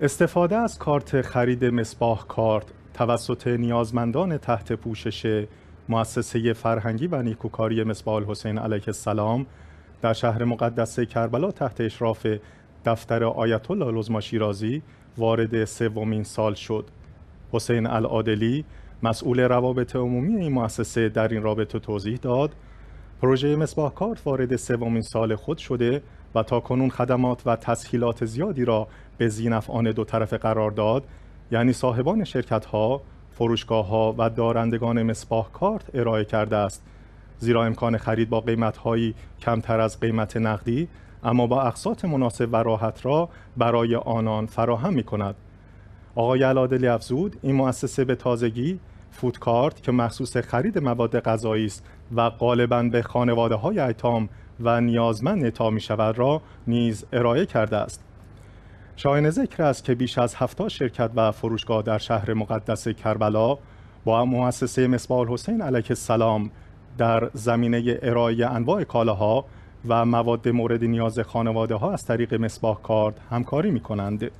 استفاده از کارت خرید مصباح کارت توسط نیازمندان تحت پوشش مؤسسه فرهنگی و نیکوکاری مصباح حسین علیه السلام در شهر مقدس کربلا تحت اشراف دفتر آیت الله لزما شیرازی وارد سومین سال شد. حسین العادلی مسئول روابط عمومی این مؤسسه در این رابطه توضیح داد پروژه مصباح کارت وارد سومین سال خود شده و تا کنون خدمات و تسهیلات زیادی را به آن دو طرف قرار داد یعنی صاحبان شرکت ها، فروشگاه ها و دارندگان مصباح کارت ارائه کرده است زیرا امکان خرید با قیمت هایی کمتر از قیمت نقدی اما با اقساط مناسب و راحت را برای آنان فراهم می کند. آقای علادلی افزود این مؤسسه به تازگی فودکارت که مخصوص خرید مواد غذایی است و غالبا به خانواده های ایتام و نیازمند اعطا می شود را نیز ارائه کرده است. شاین ذکر است که بیش از 70 شرکت و فروشگاه در شهر مقدس کربلا با مؤسسه مصباح حسین علیه السلام در زمینه ارائه انواع کالاها و مواد مورد نیاز خانواده ها از طریق مصباح کارد همکاری می کنند.